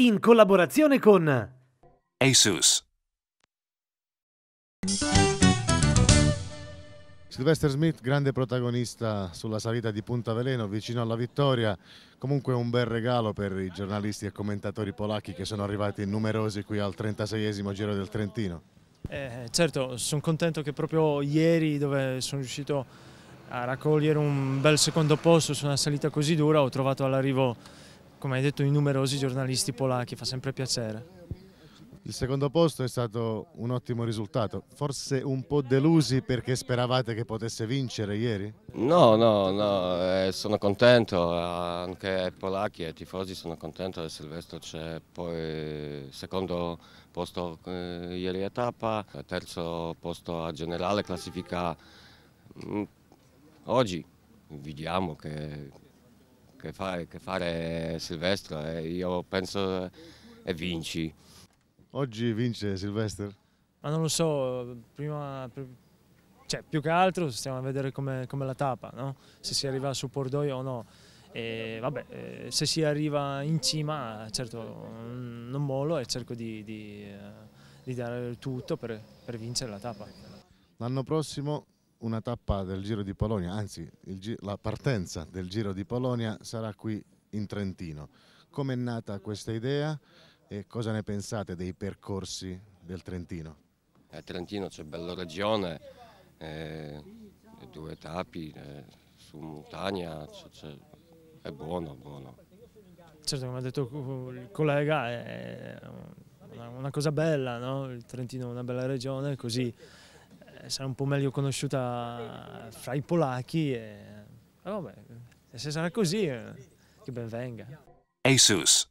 in collaborazione con Asus. Sylvester Smith, grande protagonista sulla salita di Punta Veleno, vicino alla vittoria, comunque un bel regalo per i giornalisti e commentatori polacchi che sono arrivati numerosi qui al 36esimo Giro del Trentino. Eh, certo, sono contento che proprio ieri dove sono riuscito a raccogliere un bel secondo posto su una salita così dura ho trovato all'arrivo come hai detto, i numerosi giornalisti polacchi, fa sempre piacere. Il secondo posto è stato un ottimo risultato, forse un po' delusi perché speravate che potesse vincere ieri? No, no, no, eh, sono contento, anche i polacchi e i tifosi sono contenti che Silvestro c'è, poi secondo posto eh, ieri a tappa, terzo posto a generale classifica mm, oggi, vediamo che che fare, che fare Silvestro, eh, io penso e eh, vinci. Oggi vince Silvestro? Ma non lo so, prima, cioè, più che altro stiamo a vedere come, come la tappa, no? se si arriva su Pordoio o no. E, vabbè, eh, se si arriva in cima, certo, mm, non mollo e cerco di, di, eh, di dare il tutto per, per vincere la tappa. L'anno prossimo una tappa del Giro di Polonia, anzi la partenza del Giro di Polonia sarà qui in Trentino. Come è nata questa idea e cosa ne pensate dei percorsi del Trentino? A eh, Trentino c'è bella regione, eh, due tappi, eh, su montagna, c è, c è, è buono, buono. Certo, come ha detto il collega, è una, cosa bella, no? il Trentino è una bella regione, così eh, sarà un po' meglio conosciuta fra i polacchi e, vabbè, se sarà così eh, che ben venga. Asus,